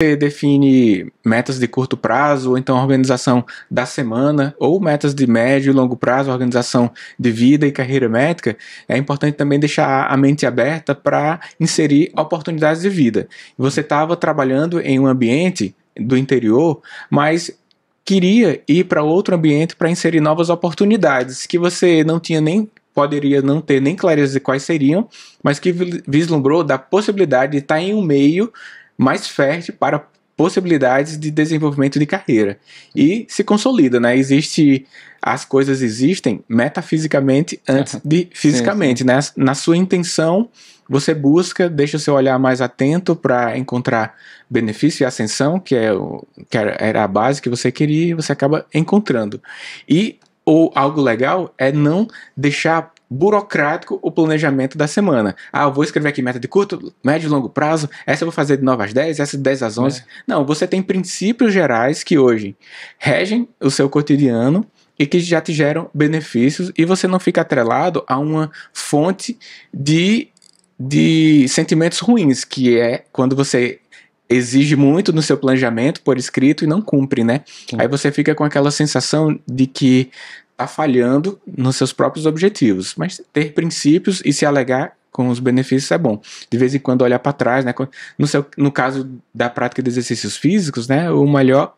você define metas de curto prazo, ou então a organização da semana, ou metas de médio e longo prazo, organização de vida e carreira métrica, é importante também deixar a mente aberta para inserir oportunidades de vida. Você estava trabalhando em um ambiente do interior, mas queria ir para outro ambiente para inserir novas oportunidades que você não tinha nem poderia não ter nem clareza de quais seriam, mas que vislumbrou da possibilidade de estar tá em um meio mais fértil para possibilidades de desenvolvimento de carreira e se consolida, né? Existe as coisas existem metafisicamente antes de fisicamente, sim, sim. né? Na sua intenção, você busca, deixa o seu olhar mais atento para encontrar benefício e ascensão, que é o, que era a base que você queria, e você acaba encontrando. E ou algo legal é não deixar burocrático o planejamento da semana. Ah, eu vou escrever aqui meta de curto, médio e longo prazo, essa eu vou fazer de 9 às 10, essa de 10 às 11. É. Não, você tem princípios gerais que hoje regem o seu cotidiano e que já te geram benefícios e você não fica atrelado a uma fonte de, de sentimentos ruins, que é quando você exige muito no seu planejamento por escrito e não cumpre, né? Sim. Aí você fica com aquela sensação de que está falhando nos seus próprios objetivos. Mas ter princípios e se alegar com os benefícios é bom. De vez em quando olhar para trás, né? No, seu, no caso da prática de exercícios físicos, né? O melhor,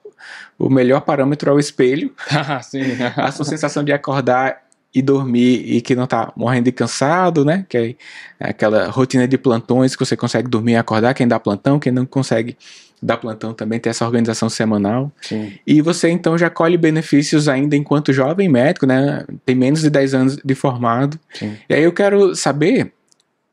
o melhor parâmetro é o espelho. Ah, a sua sensação de acordar e dormir e que não tá morrendo de cansado, né? Que é aquela rotina de plantões que você consegue dormir e acordar, quem dá plantão, quem não consegue dar plantão também tem essa organização semanal. Sim. E você então já colhe benefícios ainda enquanto jovem médico, né? Tem menos de 10 anos de formado. Sim. E aí eu quero saber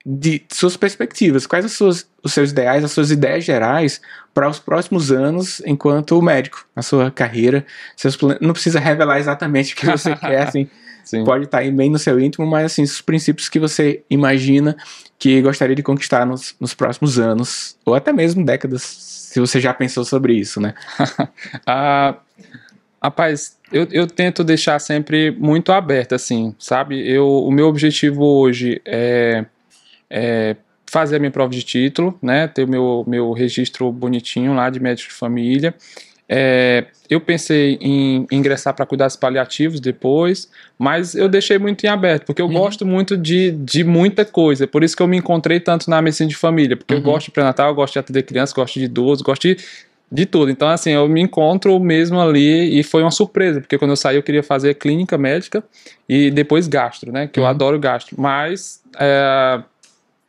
de suas perspectivas, quais suas, os seus ideais, as suas ideias gerais para os próximos anos enquanto médico, a sua carreira, seus planos. Não precisa revelar exatamente o que você quer, assim. Sim. pode estar tá aí bem no seu íntimo, mas assim, os princípios que você imagina que gostaria de conquistar nos, nos próximos anos, ou até mesmo décadas, se você já pensou sobre isso, né? ah, rapaz, eu, eu tento deixar sempre muito aberto, assim, sabe? Eu, o meu objetivo hoje é, é fazer a minha prova de título, né? Ter o meu, meu registro bonitinho lá de médico de família é, eu pensei em ingressar para cuidados paliativos depois, mas eu deixei muito em aberto, porque eu uhum. gosto muito de, de muita coisa. Por isso que eu me encontrei tanto na medicina de família, porque uhum. eu gosto de pré-natal, gosto de atender criança, gosto de idoso, gosto de, de tudo. Então, assim, eu me encontro mesmo ali e foi uma surpresa, porque quando eu saí eu queria fazer clínica médica e depois gastro, né? Que uhum. eu adoro gastro. Mas. É,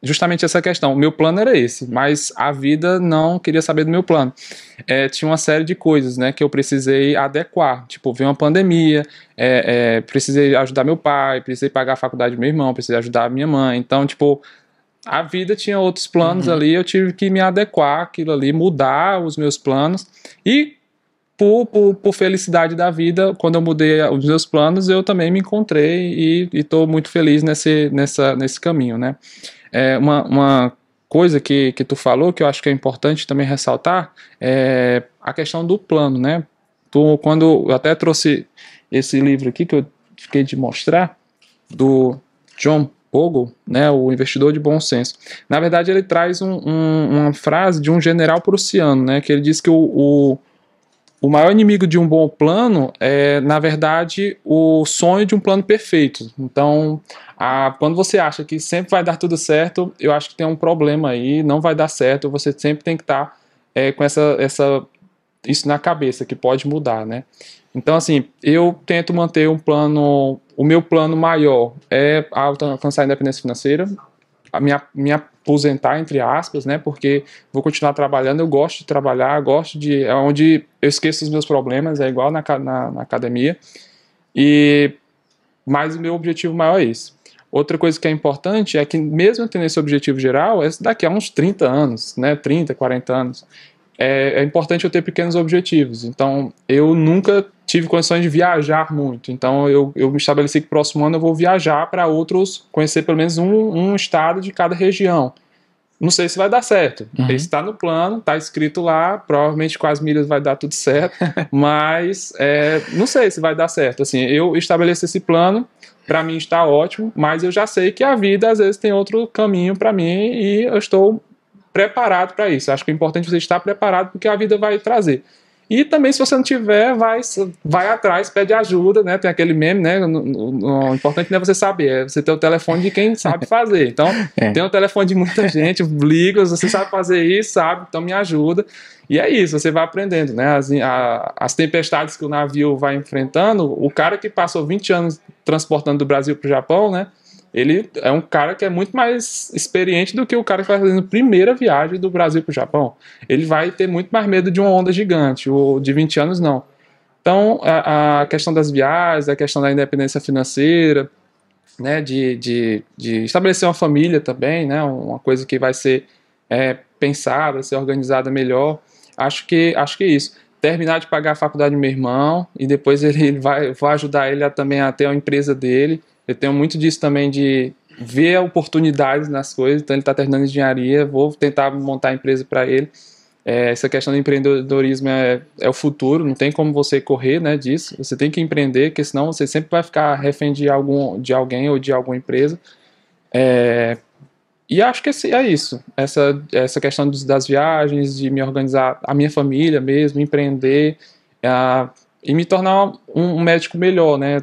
justamente essa questão. Meu plano era esse, mas a vida não queria saber do meu plano. É, tinha uma série de coisas, né, que eu precisei adequar. Tipo, veio uma pandemia, é, é, precisei ajudar meu pai, precisei pagar a faculdade do meu irmão, precisei ajudar a minha mãe. Então, tipo, a vida tinha outros planos uhum. ali, eu tive que me adequar aquilo ali, mudar os meus planos e por, por, por, felicidade da vida, quando eu mudei eh, os meus planos, eu também me encontrei e estou muito feliz nesse, nessa, nesse caminho, né? É uma, uma coisa que, que tu falou que eu acho que é importante também ressaltar é a questão do plano, né? Tu, quando eu até trouxe esse livro aqui que eu fiquei de mostrar, do John Bogle, né, o investidor de bom senso. Na verdade, ele traz um, um, uma frase de um general prussiano, né, que ele diz que o, o o maior inimigo de um bom plano é, na verdade, o sonho de um plano perfeito. Então, a, quando você acha que sempre vai dar tudo certo, eu acho que tem um problema aí, não vai dar certo. Você sempre tem que estar tá, é, com essa, essa, isso na cabeça, que pode mudar, né? Então, assim, eu tento manter um plano. O meu plano maior é alcançar a independência financeira. A minha, minha aposentar, entre aspas, né? Porque vou continuar trabalhando, eu gosto de trabalhar, gosto de. É onde eu esqueço os meus problemas, é igual na, na, na academia. E. Mas o meu objetivo maior é isso Outra coisa que é importante é que, mesmo tendo esse objetivo geral, é daqui a uns 30 anos, né? 30, 40 anos é, é, importante eu ter pequenos objetivos. Então, eu nunca tive condições de viajar muito. Então, eu, eu me estabeleci que próximo ano eu vou viajar para outros, conhecer pelo menos um, um, estado de cada região. Não sei se vai dar certo. Uhum. Está no plano, está escrito lá. Provavelmente com as milhas vai dar tudo certo. mas é, não sei se vai dar certo. Assim, eu estabeleci esse plano. Para mim está ótimo, mas eu já sei que a vida às vezes tem outro caminho para mim e eu estou preparado para isso. Acho que é importante você estar preparado porque a vida vai trazer. E também, se você não tiver, vai, vai atrás, pede ajuda, né? Tem aquele meme, né? O, importante não é você saber, é você ter o telefone de quem sabe fazer. Então, é. tem o telefone de muita gente, liga, você sabe fazer isso, sabe, então me ajuda. E é isso, você vai aprendendo, né? As, a, as tempestades que o navio vai enfrentando, o cara que passou 20 anos transportando do Brasil para o Japão, né? ele é um cara que é muito mais experiente do que o cara que vai fazendo a primeira viagem do Brasil para o Japão. Ele vai ter muito mais medo de uma onda gigante, o de 20 anos não. Então, a, a questão das viagens, a questão da independência financeira, né, de, de, de estabelecer uma família também, né, uma coisa que vai ser é, pensada, ser organizada melhor. Acho que, acho que é isso terminar de pagar a faculdade do meu irmão e depois ele, ele vai vou ajudar ele a, também a ter a empresa dele eu tenho muito disso também de ver oportunidades nas coisas. Então ele está terminando engenharia, vou tentar montar a empresa para ele. É, essa questão do empreendedorismo é, é, o futuro, não tem como você correr né, disso. Você tem que empreender, porque senão você sempre vai ficar refém de, algum, de alguém ou de alguma empresa. É, e acho que esse, é isso. Essa, essa questão dos, das viagens, de me organizar, a minha família mesmo, empreender a, e me tornar um, um médico melhor, né?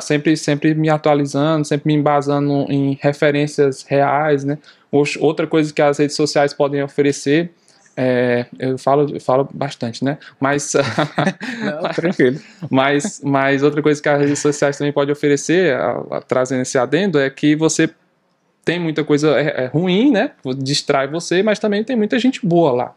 sempre, sempre me atualizando, sempre me embasando em referências reais, né? Outra coisa que as redes sociais podem oferecer, é, eu, falo, eu falo bastante, né? Mas, Não, tranquilo. mas, mas outra coisa que as redes sociais também podem oferecer, a, a, trazendo esse adendo, é que você tem muita coisa é, é ruim, né? Distrai você, mas também tem muita gente boa lá.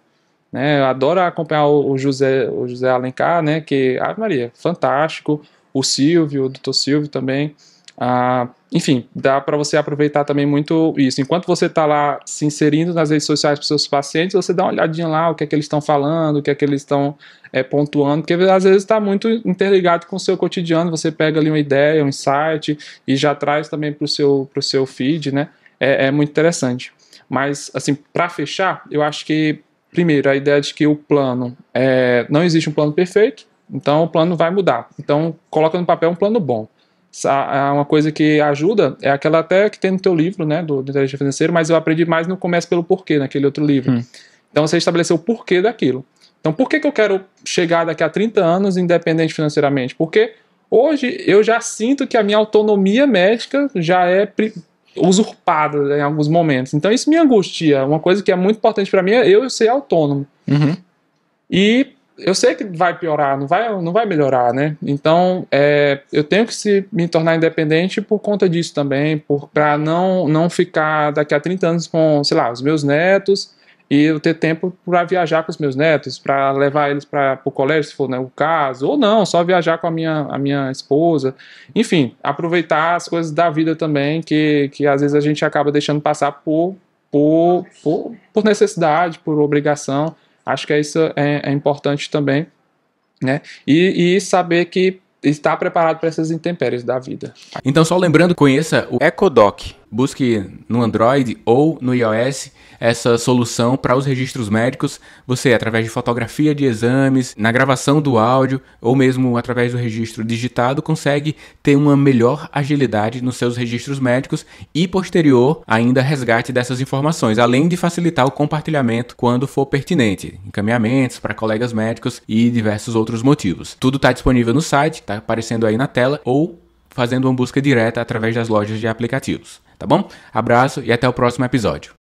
Né? Eu adoro acompanhar o, José, o José Alencar, né? Que, ah, Maria, fantástico o Silvio, o doutor Silvio também. Ah, enfim, dá para você aproveitar também muito isso. Enquanto você está lá se inserindo nas redes sociais para seus pacientes, você dá uma olhadinha lá, o que é que eles estão falando, o que é que eles estão é, eh, pontuando, porque às vezes está muito interligado com o seu cotidiano, você pega ali uma ideia, um insight e já traz também para o seu, pro seu feed, né? É, é muito interessante. Mas, assim, para fechar, eu acho que, primeiro, a ideia de que o plano, é, não existe um plano perfeito, então o plano vai mudar. Então coloca no papel um plano bom. Uma coisa que ajuda é aquela até que tem no teu livro, né, do, do Inteligência Financeira, mas eu aprendi mais no começo pelo Porquê, naquele outro livro. Hum. Então você estabeleceu o porquê daquilo. Então por que, que eu quero chegar daqui a 30 anos independente financeiramente? Porque hoje eu já sinto que a minha autonomia médica já é usurpada em alguns momentos. Então isso me angustia. Uma coisa que é muito importante para mim é eu ser autônomo. Uhum. E eu sei que vai piorar, não vai, não vai melhorar, né? Então, é, eu tenho que se, me tornar independente por conta disso também, para não, não ficar daqui a 30 anos com, sei lá, os meus netos e eu ter tempo para viajar com os meus netos, para levar eles para o colégio, se for né, o caso, ou não, só viajar com a minha, a minha esposa. Enfim, aproveitar as coisas da vida também, que, que às vezes a gente acaba deixando passar por, por, por, por necessidade, por obrigação. Acho que isso é, é importante também, né? E, e saber que está preparado para essas intempéries da vida. Então, só lembrando, conheça o EcoDoc, Busque no Android ou no iOS essa solução para os registros médicos, você através de fotografia de exames, na gravação do áudio ou mesmo através do registro digitado consegue ter uma melhor agilidade nos seus registros médicos e posterior ainda resgate dessas informações, além de facilitar o compartilhamento quando for pertinente, encaminhamentos para colegas médicos e diversos outros motivos. Tudo está disponível no site, está aparecendo aí na tela ou fazendo uma busca direta através das lojas de aplicativos tá bom? Abraço e até o próximo episódio.